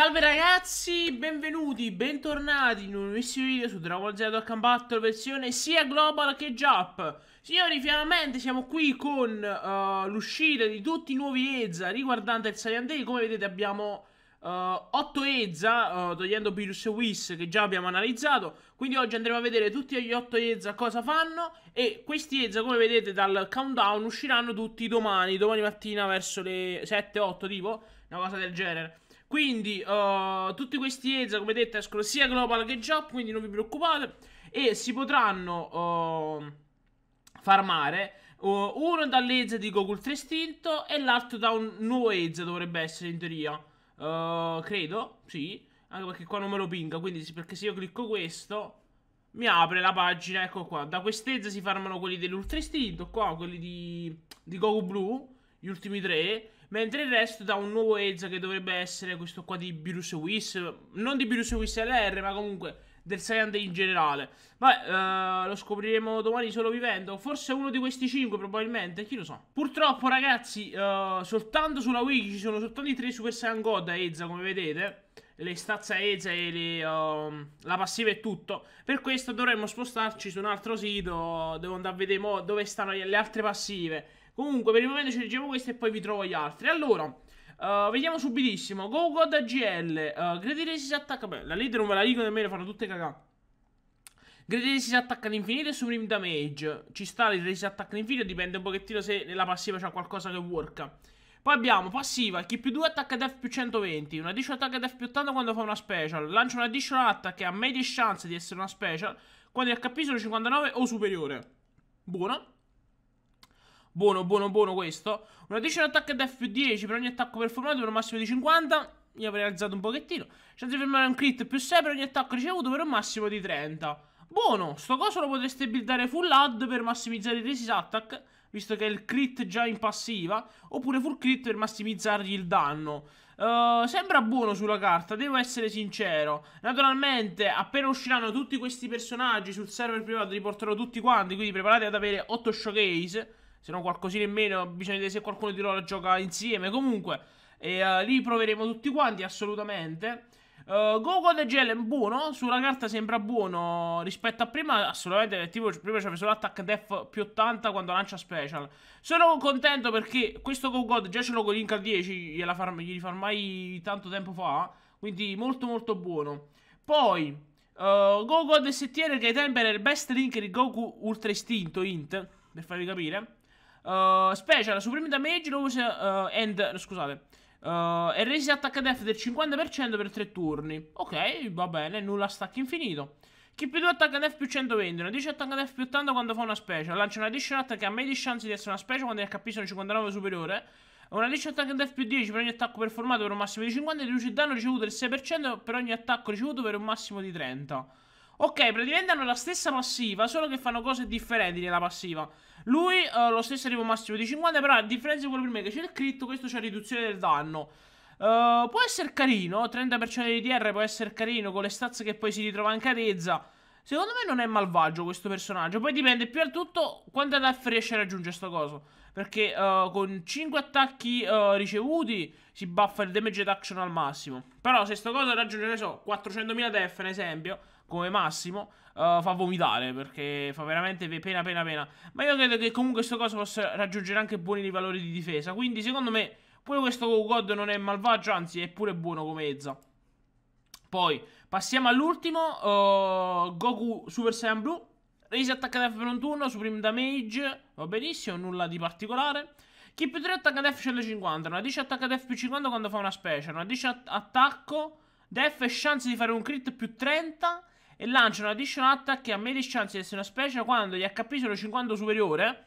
Salve ragazzi, benvenuti, bentornati in un nuovissimo video su Dragon Ball Z Hack Battle versione sia Global che Jap Signori, finalmente siamo qui con uh, l'uscita di tutti i nuovi Ezza riguardante il Saiyan Day Come vedete abbiamo uh, eh, 8 Ezza, uh, eh, togliendo Virus e Whis che già abbiamo analizzato Quindi oggi andremo a vedere tutti gli 8 Ezza cosa fanno E questi Ezza, come vedete dal countdown, usciranno tutti domani, domani mattina verso le 7-8 tipo Una cosa del genere quindi uh, tutti questi ESA come detto escono sia global che job Quindi non vi preoccupate E si potranno uh, farmare uh, Uno dall'ESA di Goku Ultra Istinto E l'altro da un nuovo ESA dovrebbe essere in teoria Credo, sì Anche perché qua non me lo pinga Quindi perché se io clicco questo mi apre la pagina, ecco qua. Da quest'ezza si farmano quelli dell'Ultra Istinto, qua, quelli di, di Goku Blue gli ultimi tre, mentre il resto da un nuovo Edge che dovrebbe essere questo qua di Virus Wiss, non di Virus Wiss LR, ma comunque del Saiyan in generale. Vabbè, uh, lo scopriremo domani solo vivendo, forse uno di questi cinque probabilmente, chi lo sa. Purtroppo ragazzi, uh, soltanto sulla wiki ci sono soltanto i tre Super Saiyan God a Ezza come vedete. Le stazze a e le, uh, la passiva e tutto. Per questo dovremmo spostarci su un altro sito dove andare a vedere dove stanno le altre passive Comunque, per il momento ci leggiamo queste e poi vi trovo gli altri. Allora, Uh, vediamo subitissimo. Go God AGL. Uh, eh, Gradire si attacca. Beh, la leader non ve la dico nemmeno, fanno tutte cagà. Gradire si attacca all'infinito e supreme damage. Ci sta Gradire si attacca all'infinito, dipende un pochettino se nella passiva c'è qualcosa che worka. Poi abbiamo passiva, chi più 2 attacca def più 120, una additional attacca def più 80 quando fa una special, lancia una additional attack che ha medie chance di essere una special quando è HP sono 59 o superiore. Buono. Buono, buono, buono questo. Una 10 in attacco def più 10 per ogni attacco performato per un massimo di 50. Io avrei alzato un pochettino. Chance di fermare un crit più 6 per ogni attacco ricevuto per un massimo di 30. Buono, sto coso lo potreste buildare full add per massimizzare i resist attack, visto che è il crit già in passiva, oppure full crit per massimizzargli il danno. Uh, sembra buono sulla carta, devo essere sincero. Naturalmente, appena usciranno tutti questi personaggi sul server privato, li porterò tutti quanti, quindi preparate ad avere 8 showcase se non qualcosina in meno, bisogna vedere se qualcuno di loro gioca insieme, comunque e, uh, eh, li proveremo tutti quanti assolutamente. Uh, eh, Gogo The Gel è buono, sulla carta sembra buono rispetto a prima, assolutamente, tipo prima c'aveva solo attack def più 80 quando lancia special. Sono contento perché questo Gogo già ce l'ho con Link al 10, gliela farm, gli farmai tanto tempo fa, quindi molto molto buono. Poi, uh, eh, Gogo STR che tempera il best link di Goku Ultra Istinto, int, per farvi capire. Uh, special, Supreme Damage, Low uh, eh, and... scusate. Uh, eh, e resi attack def del 50% per 3 turni. Ok, va bene, nulla stack infinito. Chi più 2 attacca def più 120, una 10 attacca def più 80 quando fa una special. Lancia una additional attack che ha media chance di essere una special quando hp sono 59 superiore. Una 10 attack def più 10 per ogni attacco performato per un massimo di 50 riduce il danno ricevuto del 6% per ogni attacco ricevuto per un massimo di 30. Ok, praticamente hanno la stessa passiva, solo che fanno cose differenti nella passiva. Lui ha uh, eh, lo stesso arrivo massimo di 50, però a differenza di quello prima che c'è il critto, questo c'è riduzione del danno. Uh, può essere carino, 30% di DR può essere carino, con le stazze che poi si ritrova in carezza. Secondo me non è malvagio questo personaggio, poi dipende più al tutto quanto DF riesce a raggiungere sto coso. Perché uh, con 5 attacchi uh, ricevuti si buffa il damage reduction al massimo. Però se sto cosa raggiunge, ne so, 400.000 def, ad esempio, come massimo, uh, fa vomitare perché fa veramente pena pena pena. Ma io credo che comunque sto cosa possa raggiungere anche buoni valori di difesa. Quindi secondo me pure questo God non è malvagio, anzi è pure buono come Ezza. Poi passiamo all'ultimo, Goku Super Saiyan Blue. Raise attacca def per un turno, Supreme Damage Va oh, benissimo, nulla di particolare. Keep 3 attacca def 150. Una 10 attacca def più 50 quando fa una special. Una 10 att attacco def e chance di fare un crit più 30. E lancia una additional attack che ha medi chance di essere una special quando gli HP sono 50 o superiore.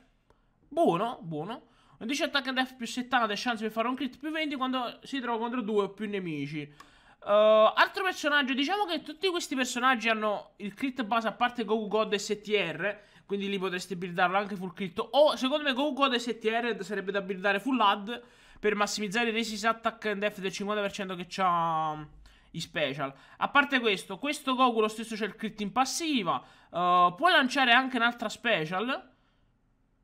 Buono, buono. Una 10 attacca def più 70 e chance di fare un crit più 20 quando si trova contro due o più nemici. Uh, altro personaggio, diciamo che tutti questi personaggi hanno il crit base a parte Goku God STR quindi lì potresti buildarlo anche full crypto. O secondo me con God STR sarebbe da buildare full ad per massimizzare i resist attack and death del 50% che c'ha i special. A parte questo, questo Goku lo stesso c'è il crit in passiva. Uh, può lanciare anche un'altra special.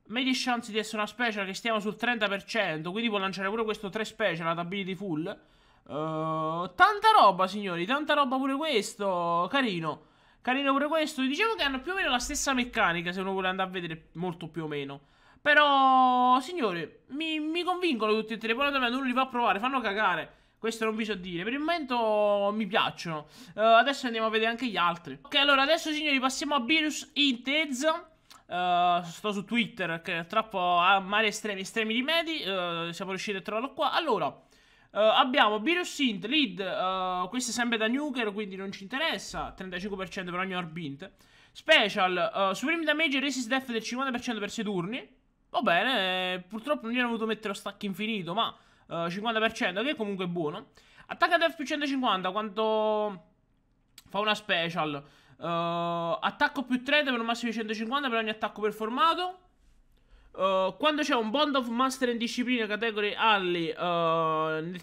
Media chance di essere una special che stiamo sul 30%. Quindi può lanciare pure questo 3 special ad ability full. Uh, tanta roba, signori. Tanta roba pure questo. Carino. Carino pure questo. Dicevo che hanno più o meno la stessa meccanica, se uno vuole andare a vedere molto più o meno. Però, signore, mi, mi convincono tutti e tre. Poi da uno li fa provare, fanno cagare. Questo non vi so dire, per il momento mi piacciono uh, Adesso andiamo a vedere anche gli altri Ok, allora adesso signori passiamo a Virus Intez uh, eh, Sto su Twitter, che tra un po' mari estremi, estremi rimedi uh, eh, Siamo riusciti a trovarlo qua Allora, Uh, abbiamo Birussint, lead, uh, eh, questo è sempre da Nuker, quindi non ci interessa, 35% per ogni Orbint. Special, uh, Supreme Damage e Resist Death del 50% per 6 turni. Va bene, eh, purtroppo non gli hanno voluto mettere lo stack infinito, ma uh, 50% che è comunque buono. Attacca Death più 150 quanto fa una special. attacco più 30 per un massimo di 150 per ogni attacco performato. Eh, quando c'è un Bond of Master in disciplina category Alli uh, eh, nel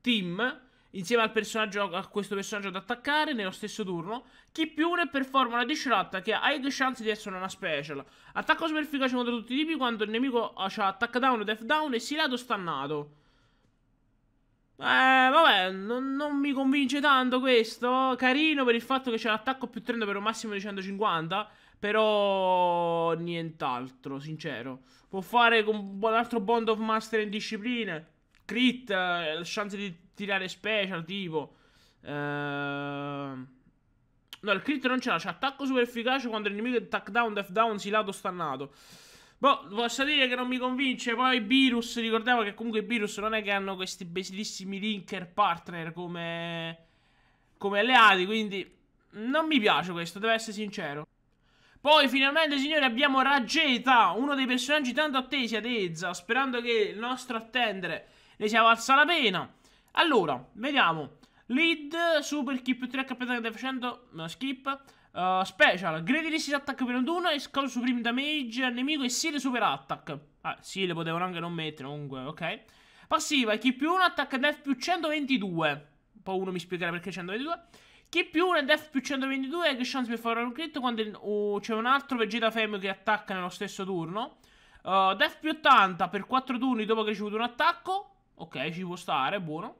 team, insieme al personaggio, a questo personaggio ad attaccare nello stesso turno. Chi più ne performa una disrupt che ha due chance di essere una special. Attacco super efficace contro tutti i tipi quando il nemico eh, ha attack down, death down e si lato stannato. Eh, vabbè, non, non, mi convince tanto questo. Carino per il fatto che c'è l'attacco più 30 per un massimo di 150. Però nient'altro, sincero. Può fare con un altro Bond of Master in discipline. Crit, eh, chance di tirare special, tipo. Ehm... No, il crit non ce l'ha. C'è attacco super efficace quando il nemico è attack down, death down, silato, stannato. Boh, posso dire che non mi convince. Poi Virus, ricordiamo che comunque Virus non è che hanno questi bellissimi linker partner come, come alleati, quindi non mi piace questo, devo essere sincero. Poi finalmente signori abbiamo Raggeta, uno dei personaggi tanto attesi ad Ezza, sperando che il nostro attendere ne sia valsa la pena. Allora, vediamo. Lead, Super Keep 3 HP Attack 100, no, Skip, uh, Special, Great Resist Attack per 1, Skull Supreme Damage al nemico e Seal Super Attack. Ah, sì, le potevano anche non mettere, comunque, ok. Passiva, Keep 1, Attack Death più 122. Poi uno mi spiegherà perché 122. Chi più 1 def più 122 che chance per fare un crit quando uh, c'è un altro Vegeta Femme che attacca nello stesso turno. Uh, def più 80 per 4 turni dopo che ha ricevuto un attacco. Ok, ci può stare, buono.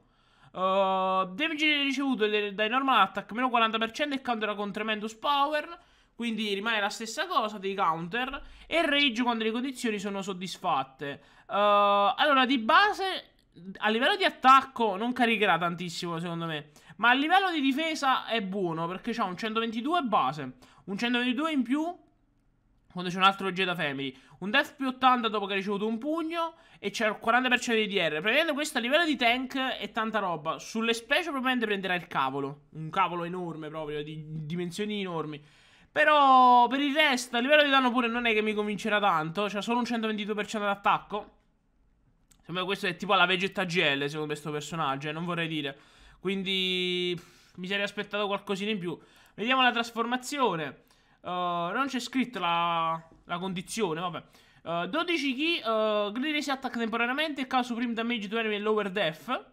Uh, damage ricevuto dai normal attack meno 40% e counter con tremendous power. Quindi rimane la stessa cosa dei counter. E rage quando le condizioni sono soddisfatte. Uh, allora, di base, a livello di attacco non caricherà tantissimo secondo me. Ma a livello di difesa è buono perché c'ha un 122 base, un 122 in più quando c'è un altro Jedi Family, un Death più 80 dopo che ha ricevuto un pugno e c'è il 40% di DR. Praticamente questo a livello di tank è tanta roba. Sulle specie probabilmente prenderà il cavolo, un cavolo enorme proprio, di dimensioni enormi. Però per il resto a livello di danno pure non è che mi convincerà tanto, c'ha solo un 122% d'attacco. Secondo me questo è tipo la Vegeta GL secondo me questo personaggio, eh, non vorrei dire. Quindi mi sarei aspettato qualcosina in più. Vediamo la trasformazione. Uh, non c'è scritta la, la, condizione, vabbè. Uh, 12 key, uh, Glittery si attacca temporaneamente, causa supreme damage to enemy e lower death.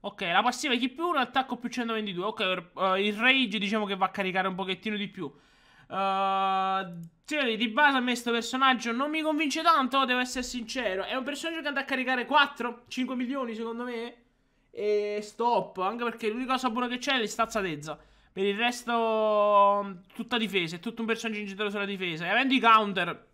Ok, la passiva è chi più 1, attacco più 122. Ok, uh, il rage diciamo che va a caricare un pochettino di più. Uh, cioè, di base a me questo personaggio non mi convince tanto, devo essere sincero. È un personaggio che andrà a caricare 4, 5 milioni secondo me e stop, anche perché l'unica cosa buona che c'è è l'istazzatezza. Per il resto, mm, tutta difesa, è tutto un personaggio in giro sulla difesa. E avendo i counter,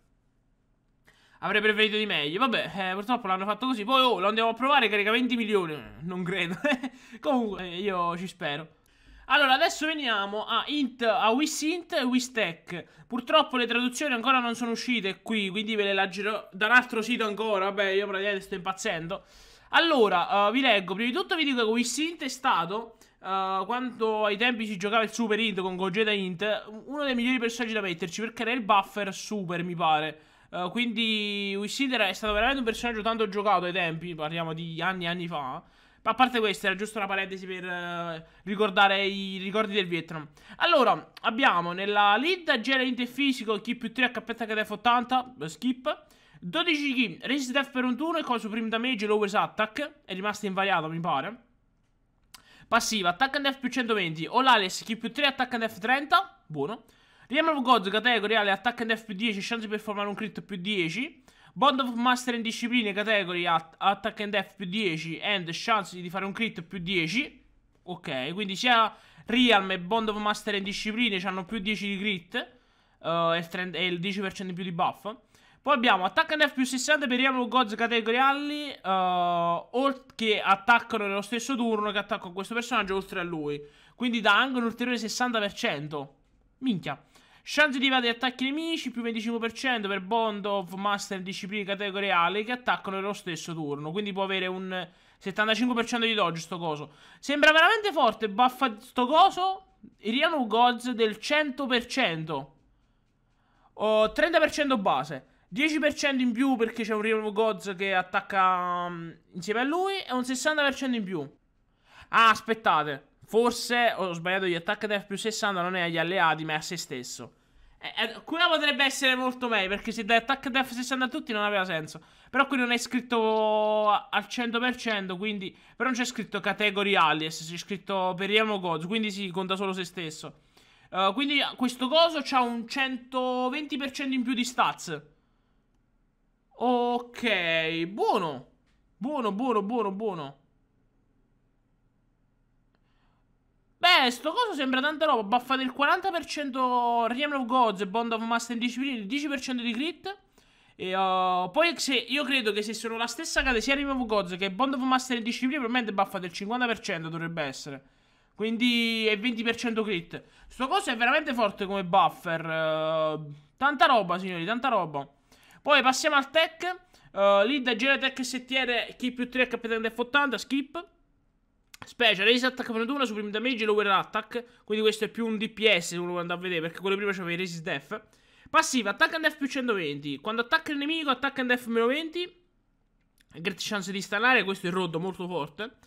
avrei preferito di meglio. Vabbè, eh, purtroppo l'hanno fatto così. Poi, oh, lo andiamo a provare, carica 20 milioni. Eh, non credo. Comunque, eh, io ci spero. Allora, adesso veniamo a int, a wisint e wistech. Purtroppo le traduzioni ancora non sono uscite qui, quindi ve le leggerò da un altro sito ancora. Vabbè, io praticamente sto impazzendo. Allora, uh, vi leggo. Prima di tutto vi dico che Wissint è stato... Uh, eh, quando ai tempi si giocava il Super Int con Gogeta Int, uno dei migliori personaggi da metterci perché era il buffer super, mi pare. Uh, quindi Wissint è stato veramente un personaggio tanto giocato ai tempi, parliamo di anni e anni fa. Ma a parte questo, era giusto una parentesi per uh, ricordare i ricordi del Vietnam. Allora, abbiamo nella lead Gera Int e Fisico, chi più 3 HP HDF80, skip. 12 key, Resist Death per un turno e con Supreme Damage Lowest Attack. È rimasta invariata, mi pare. Passiva, Attack and Death più 120. All Alice, Q più 3, Attack and Death 30. Buono. Realm of Gods, categoriale, Attack and Death più 10, Chance per formare un crit più 10. Bond of Master in discipline, category, at Attack and Death più 10, and Chance di fare un crit più 10. Ok, quindi sia Realm e Bond of Master in discipline hanno più 10 di crit uh, e, il 10% in più di buff. Poi abbiamo and F più 60 per Riamlo Gods categoriali uh, eh, che attaccano nello stesso turno che attaccano questo personaggio oltre a lui. Quindi da anche un ulteriore 60%. Minchia. Chance di evadere attacchi nemici più 25% per Bond of Master Discipline categoriali che attaccano nello stesso turno. Quindi può avere un 75% di dodge sto coso. Sembra veramente forte, buffa sto coso. Riamlo Gods del 100%. Oh, 30% base. 10% in più perché c'è un Rival Gods che attacca um, insieme a lui e un 60% in più. Ah, aspettate. Forse ho sbagliato gli attacchi def più 60 non è agli alleati ma è a se stesso. Eh, eh, quella potrebbe essere molto meglio perché se dai attack def 60 a tutti non aveva senso. Però qui non è scritto al 100% quindi... Però non c'è scritto category alias, c'è scritto per Rival Gods quindi si sì, conta solo se stesso. Uh, quindi questo coso ha un 120% in più di stats. Ok, buono. Buono, buono, buono, buono. Beh, sto coso sembra tanta roba. Buffa del 40% Realm of Gods e Bond of Master Discipline, il 10% di crit. E, uh, poi se, io credo che se sono la stessa cade sia Realm of Gods che Bond of Master Discipline, probabilmente buffa del 50% dovrebbe essere. Quindi è 20% crit. Sto coso è veramente forte come buffer. Uh, tanta roba, signori, tanta roba. Poi passiamo al tech. Uh, lead, tech STR, chi più 3, HP30 e 80, skip. Special, Raise Attack meno 1, Supreme Damage e Lower Attack. Quindi questo è più un DPS se uno andare a vedere, perché quello prima c'aveva i Resist Death. Passiva, Attack and Death più 120. Quando attacca il nemico, Attack and Death meno 20. Great chance di stanare, questo è il roddo molto forte.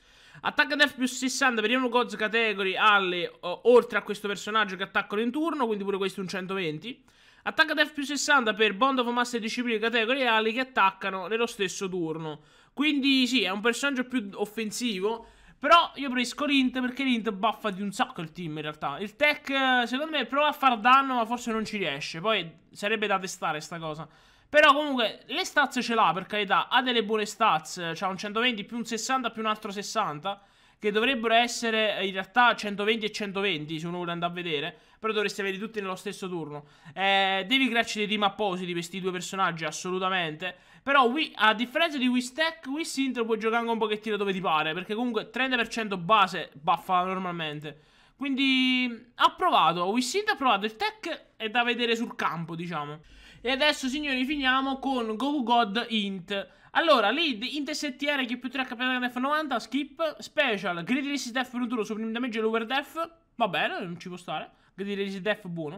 Attack and Death più 60 per Ion Gods Category alle, oltre a questo personaggio che attaccano in turno, quindi pure questo è un 120. Attacca def più 60 per Bond of Master discipline categorie categoriali che attaccano nello stesso turno. Quindi sì, è un personaggio più offensivo. Però io preferisco l'int perché l'int buffa di un sacco il team in realtà. Il tech secondo me prova a far danno ma forse non ci riesce. Poi sarebbe da testare sta cosa. Però comunque le stats ce l'ha per carità. Ha delle buone stats. C'ha un 120 più un 60 più un altro 60 che dovrebbero essere eh, in realtà 120 e 120 se uno vuole andare a vedere, però dovresti averli tutti nello stesso turno. Eh, devi crearci dei team appositi questi due personaggi, assolutamente. Però we, a differenza di Wistack, Wisintro puoi giocare anche un pochettino dove ti pare, perché comunque 30% base buffa normalmente. Quindi ha provato, Wisint ha provato, il tech è da vedere sul campo, diciamo. E adesso, signori, finiamo con Go God Int. Allora, lead, int STR, Chi più 3 HP f 90, skip, special, grid resist def per un turno, supreme damage e lower def, va bene, non ci può stare, grid resist def buono.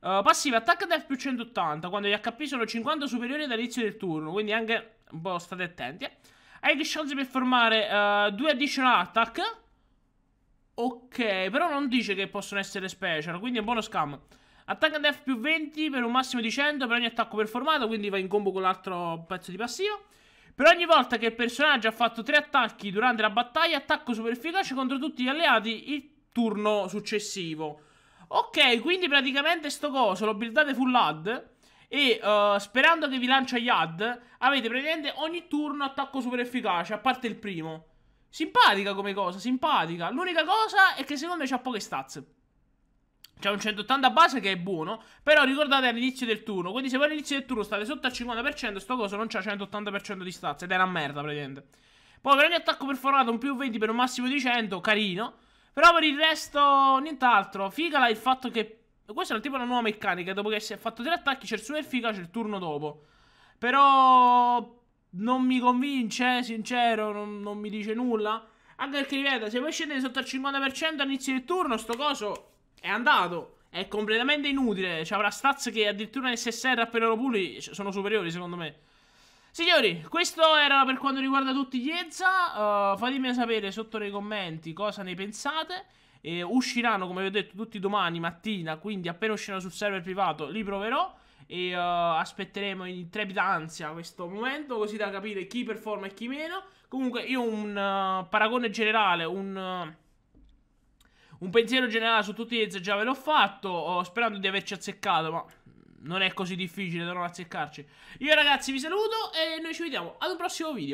Uh, eh, passiva, attack def più 180, quando gli HP sono 50 superiori dall'inizio del turno, quindi anche un po' state attenti. Eh. Hai chance per formare uh, due additional attack. Ok, però non dice che possono essere special, quindi è un buono scam. Attacca def più 20 per un massimo di 100 per ogni attacco performato, quindi va in combo con l'altro pezzo di passivo. Per ogni volta che il personaggio ha fatto 3 attacchi durante la battaglia, attacco super efficace contro tutti gli alleati il turno successivo. Ok, quindi praticamente sto coso lo buildate full add e uh, sperando che vi lancia gli add, avete praticamente ogni turno attacco super efficace, a parte il primo. Simpatica come cosa, simpatica. L'unica cosa è che secondo me c'ha poche stats. C'è un 180 base che è buono, però ricordate all'inizio del turno, quindi se voi all'inizio del turno state sotto al 50%, sto coso non c'ha 180% di stazza ed è una merda praticamente. Poi per ogni attacco perforato un più 20 per un massimo di 100, carino. Però per il resto nient'altro, figala il fatto che... Questa è tipo una nuova meccanica, dopo che si è fatto 3 attacchi c'è il suo efficace il turno dopo. Però non mi convince, sincero, non, non mi dice nulla. Anche perché, ripeto, se voi scendete sotto al 50% all'inizio del turno, sto coso è andato. È completamente inutile. Cioè, avrà stats che addirittura nel SSR appena lo puli sono superiori, secondo me. Signori, questo era per quanto riguarda tutti gli Ezza. Uh, fatemi sapere sotto nei commenti cosa ne pensate. Eh, usciranno, come vi ho detto, tutti domani mattina. Quindi, appena usciranno sul server privato, li proverò. E uh, aspetteremo in trepida ansia questo momento, così da capire chi performa e chi meno. Comunque, io un uh, paragone generale, un uh, un pensiero generale su tutti gli ex già ve l'ho fatto, oh, sperando di averci azzeccato, ma non è così difficile da non azzeccarci. Io ragazzi vi saluto e noi ci vediamo ad un prossimo video.